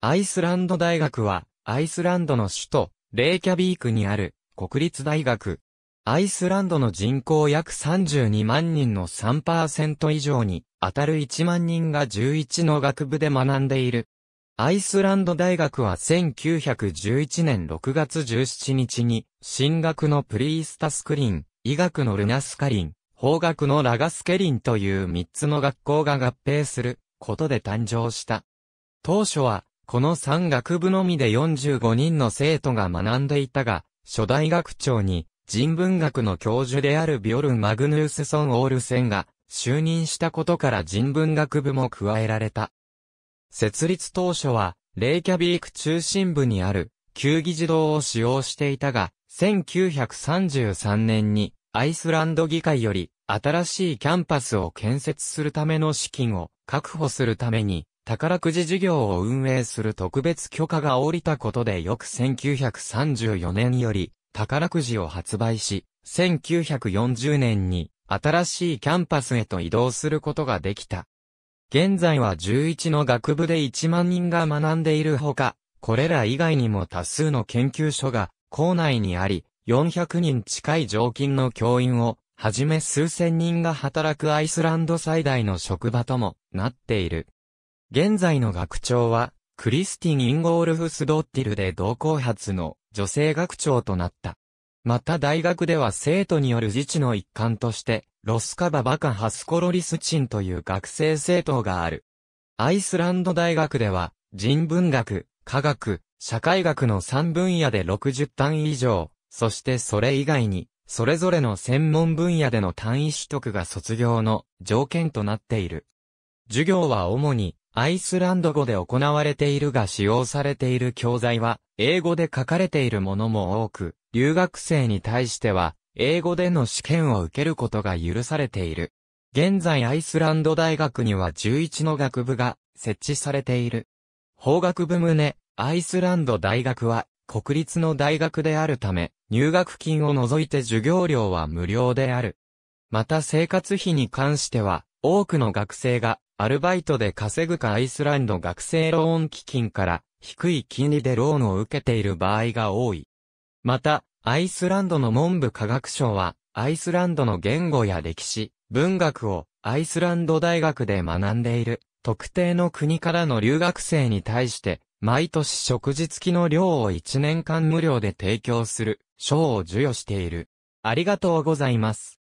アイスランド大学は、アイスランドの首都、レイキャビークにある、国立大学。アイスランドの人口約32万人の3%以上に、当たる1万人が11の学部で学んでいる。アイスランド大学は1911年6月17日に、進学のプリースタスクリン、医学のルナスカリン、法学のラガスケリンという3つの学校が合併することで誕生した。当初は、この3学部のみで45人の生徒が学んでいたが、初代学長に人文学の教授であるビョルン・マグヌースソン・オールセンが就任したことから人文学部も加えられた。設立当初は、レイキャビーク中心部にある、球技児童を使用していたが、1933年に、アイスランド議会より、新しいキャンパスを建設するための資金を確保するために、宝くじ事業を運営する特別許可が下りたことで翌1934年より宝くじを発売し、1940年に新しいキャンパスへと移動することができた。現在は11の学部で1万人が学んでいるほか、これら以外にも多数の研究所が校内にあり、400人近い常勤の教員を、はじめ数千人が働くアイスランド最大の職場ともなっている。現在の学長は、クリスティン・インゴールフス・ドッティルで同校発の女性学長となった。また大学では生徒による自治の一環として、ロスカバ・バカ・ハスコロリスチンという学生政党がある。アイスランド大学では、人文学、科学、社会学の3分野で60単位以上、そしてそれ以外に、それぞれの専門分野での単位取得が卒業の条件となっている。授業は主にアイスランド語で行われているが使用されている教材は、英語で書かれているものも多く、留学生に対しては、英語での試験を受けることが許されている。現在アイスランド大学には11の学部が設置されている。法学部旨、アイスランド大学は国立の大学であるため、入学金を除いて授業料は無料である。また生活費に関しては、多くの学生がアルバイトで稼ぐかアイスランド学生ローン基金から低い金利でローンを受けている場合が多い。また、アイスランドの文部科学省は、アイスランドの言語や歴史、文学をアイスランド大学で学んでいる特定の国からの留学生に対して毎年食事付きの量を1年間無料で提供する賞を授与している。ありがとうございます。